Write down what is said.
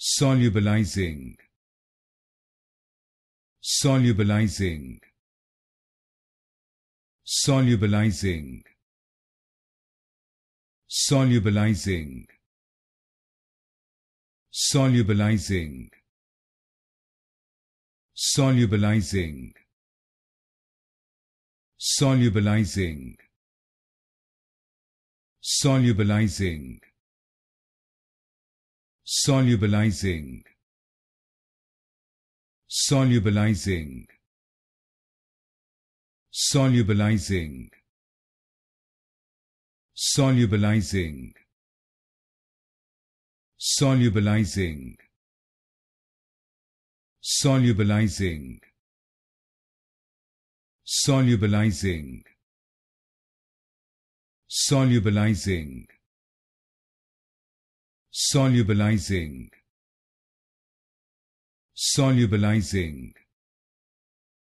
solubilizing solubilizing solubilizing solubilizing solubilizing solubilizing solubilizing solubilizing solubilizing solubilizing solubilizing solubilizing solubilizing solubilizing solubilizing solubilizing solubilizing solubilizing